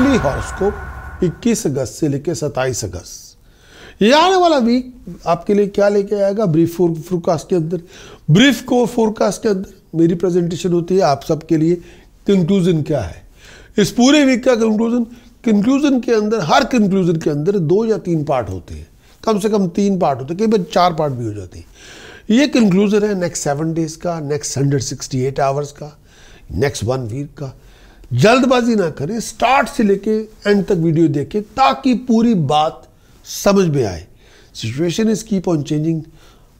Weekly horoscope 21 अगस्त से लेकर 27 अगस्त ये आने वाला वीक आपके लिए क्या लेके आएगा ब्रीफ फोरकास्ट के अंदर ब्रीफ को फोरकास्ट के अंदर मेरी प्रेजेंटेशन होती है आप सबके लिए कंक्लूजन क्या है इस पूरे वीक का कंक्लूजन कंक्लूजन के अंदर हर कंक्लूजन के अंदर दो या तीन पार्ट होते हैं कम से कम तीन पार्ट होते हैं कई बार चार पार्ट भी हो जाते हैं ये कंक्लूजन है नेक्स्ट सेवन डेज का next hundred sixty eight hours का नेक्स्ट वन वीक का जल्दबाजी ना करें स्टार्ट से लेके एंड तक वीडियो देखें ताकि पूरी बात समझ में आए situation is keep on changing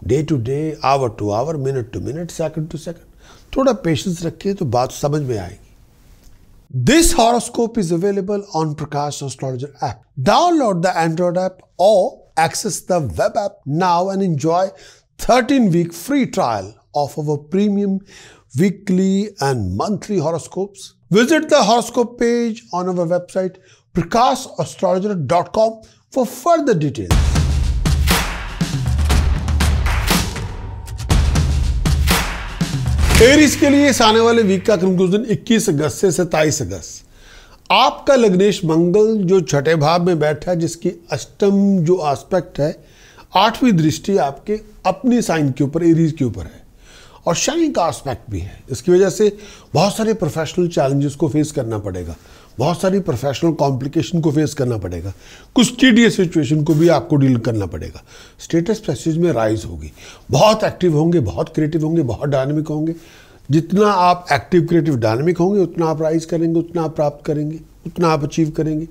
day to day hour to hour minute to minute second to second थोड़ा पेशेंस रखें तो बात समझ में आएगी this horoscope is available on Prakash astrologer app download the Android app और access the web app now and enjoy thirteen week free trial of our premium weekly and monthly horoscopes Visit the horoscope page on our website prakashastrologer.com for further details. Aries के लिए इस आने वाले week का conclusion दिन 21 अगस्त से 27 अगस्त आपका लग्नेश मंगल जो छठे भाव में बैठा है जिसकी अष्टम जो एस्पेक्ट है आठवीं दृष्टि आपके अपने साइन के ऊपर एरीज के ऊपर है और शाइन का आस्पेक्ट भी है इसकी वजह से बहुत सारे प्रोफेशनल चैलेंजेस को फेस करना पड़ेगा बहुत सारी प्रोफेशनल कॉम्प्लिकेशन को फेस करना पड़ेगा कुछ टीडियस सिचुएशन को भी आपको डील करना पड़ेगा स्टेटस प्रेसिज में राइज होगी बहुत एक्टिव होंगे बहुत क्रिएटिव होंगे बहुत डायनेमिक होंगे जितना आप एक्टिव क्रिएटिव डायनेमिक होंगे उतना आप राइज करेंगे उतना आप प्राप्त करेंगे उतना आप अचीव करेंगे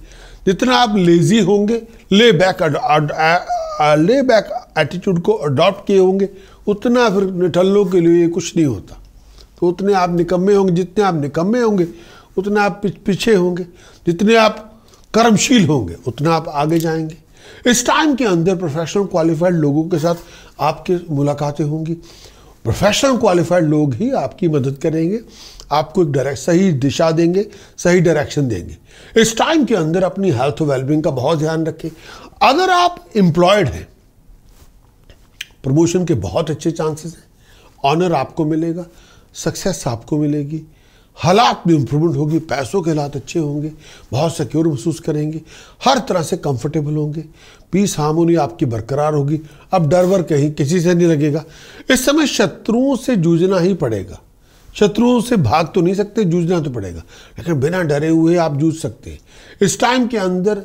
जितना आप लेजी होंगे ले बैक ले बैक एटीट्यूड को अडॉप्ट किए होंगे उतना फिर निठल्लों के लिए कुछ नहीं होता तो उतने आप निकम्मे होंगे जितने आप निकम्मे होंगे उतना आप पीछे होंगे जितने आप कर्मशील होंगे उतना आप आगे जाएंगे इस टाइम के अंदर प्रोफेशनल क्वालिफाइड लोगों के साथ आपके मुलाकातें होंगी प्रोफेशनल क्वालिफाइड लोग ही आपकी मदद करेंगे आपको एक डायरेक्ट सही दिशा देंगे सही डायरेक्शन देंगे इस टाइम के अंदर अपनी हेल्थ वेलबींग का बहुत ध्यान रखें अगर आप एम्प्लॉयड हैं प्रमोशन के बहुत अच्छे चांसेस हैं ऑनर आपको मिलेगा सक्सेस आपको मिलेगी हालात में इम्प्रूवमेंट होगी पैसों के हालात अच्छे होंगे बहुत सिक्योर महसूस करेंगे हर तरह से कंफर्टेबल होंगे पीस हार्मोनी आपकी बरकरार होगी अब डर वर कहीं किसी से नहीं लगेगा इस समय शत्रुओं से जूझना ही पड़ेगा शत्रुओं से भाग तो नहीं सकते जूझना तो पड़ेगा लेकिन बिना डरे हुए आप जूझ सकते हैं इस टाइम के अंदर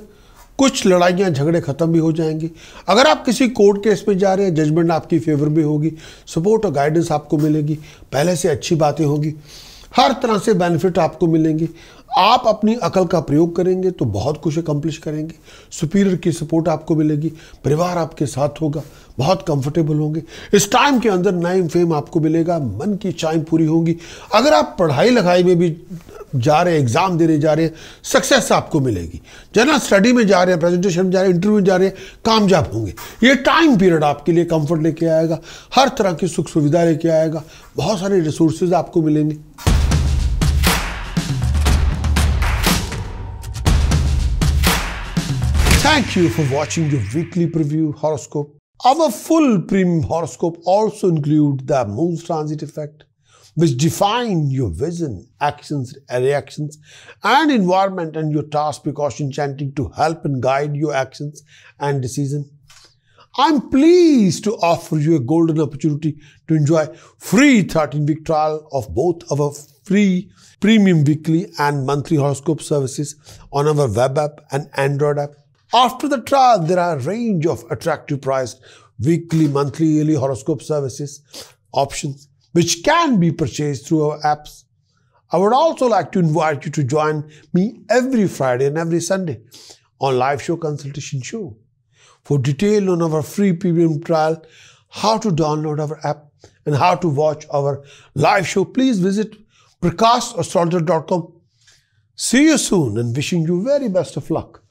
कुछ लड़ाइयाँ झगड़े ख़त्म भी हो जाएंगे अगर आप किसी कोर्ट केस में जा रहे हैं जजमेंट आपकी फेवर में होगी सपोर्ट और गाइडेंस आपको मिलेगी पहले से अच्छी बातें होगी हर तरह से बेनिफिट आपको मिलेंगे आप अपनी अकल का प्रयोग करेंगे तो बहुत कुछ अकम्पलिश करेंगे सुपीरियर की सपोर्ट आपको मिलेगी परिवार आपके साथ होगा बहुत कंफर्टेबल होंगे इस टाइम के अंदर नाइम फेम आपको मिलेगा मन की चाइम पूरी होंगी अगर आप पढ़ाई लिखाई में भी जा रहे एग्ज़ाम देने जा रहे सक्सेस आपको मिलेगी जनरल स्टडी में जा रहे हैं प्रेजेंटेशन में जा रहे हैं इंटरव्यू में जा रहे हैं कामयाब होंगे ये टाइम पीरियड आपके लिए कंफर्ट लेके आएगा हर तरह की सुख सुविधा लेके आएगा बहुत सारे रिसोर्सेज आपको मिलेंगे thank you for watching your weekly preview horoscope our full premium horoscope also include the moon's transit effect which define your vision, actions, reactions, and environment and your task precaution chanting to help and guide your actions and decision. I'm pleased to offer you a golden opportunity to enjoy free 13-week trial of both our free premium weekly and monthly horoscope services on our web app and Android app. After the trial, there are a range of attractive priced weekly, monthly, yearly horoscope services options which can be purchased through our apps. I would also like to invite you to join me every Friday and every Sunday on Live Show Consultation Show. For detail on our free premium trial, how to download our app, and how to watch our live show, please visit prakastastrologer.com. See you soon and wishing you very best of luck.